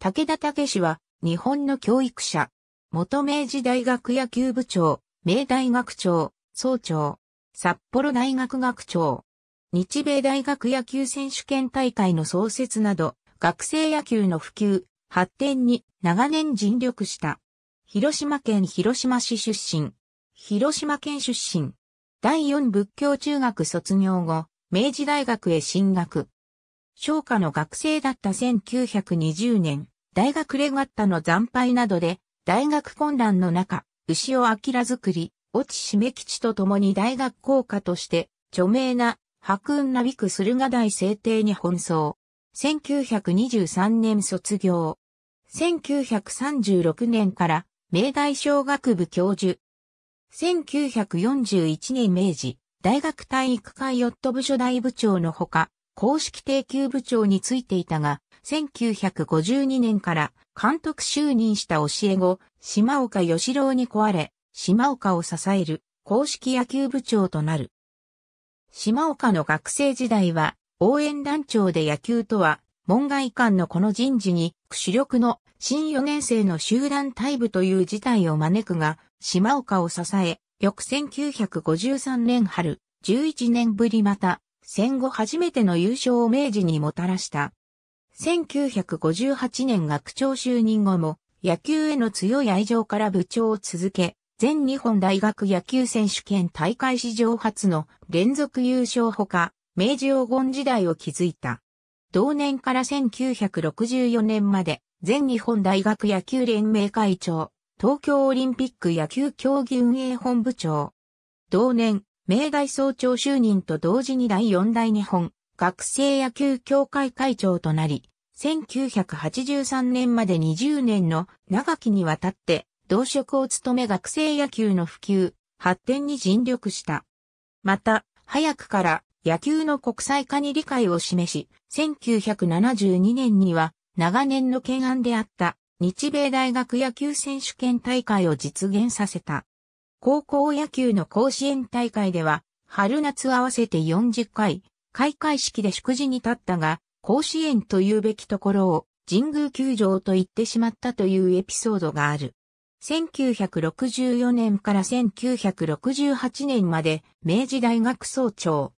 武田武氏は、日本の教育者。元明治大学野球部長、明大学長、総長、札幌大学学長。日米大学野球選手権大会の創設など、学生野球の普及、発展に長年尽力した。広島県広島市出身。広島県出身。第四仏教中学卒業後、明治大学へ進学。商科の学生だった1920年、大学レガッタの惨敗などで、大学混乱の中、牛尾明作り、落ち締め吉と共に大学校歌として、著名な、白雲なびく駿河台制定に奔走。1923年卒業。1936年から、明大小学部教授。1941年明治、大学体育会ヨット部所大部長のほか、公式定休部長についていたが、1952年から監督就任した教え子、島岡義郎に壊れ、島岡を支える公式野球部長となる。島岡の学生時代は応援団長で野球とは門外観のこの人事に主力の新4年生の集団退部という事態を招くが、島岡を支え、翌1953年春、11年ぶりまた戦後初めての優勝を明治にもたらした。1958年学長就任後も、野球への強い愛情から部長を続け、全日本大学野球選手権大会史上初の連続優勝ほか、明治黄金時代を築いた。同年から1964年まで、全日本大学野球連盟会長、東京オリンピック野球競技運営本部長。同年、明大総長就任と同時に第四大日本学生野球協会会長となり、1983年まで20年の長きにわたって同職を務め学生野球の普及、発展に尽力した。また、早くから野球の国際化に理解を示し、1972年には長年の懸案であった日米大学野球選手権大会を実現させた。高校野球の甲子園大会では、春夏合わせて40回、開会式で祝辞に立ったが、甲子園というべきところを神宮球場と言ってしまったというエピソードがある。1964年から1968年まで明治大学総長。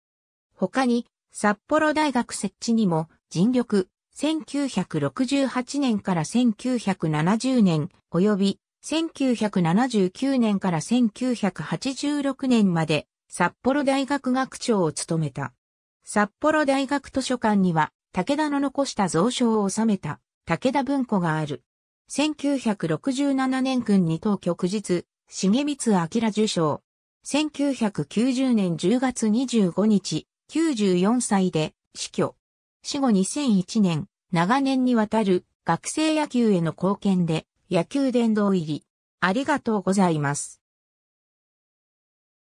他に札幌大学設置にも尽力1968年から1970年及び1979年から1986年まで札幌大学学長を務めた。札幌大学図書館には武田の残した蔵書を収めた武田文庫がある。1967年君に当局日、重光明受賞。1990年10月25日、94歳で死去。死後2001年、長年にわたる学生野球への貢献で野球殿堂入り。ありがとうございます。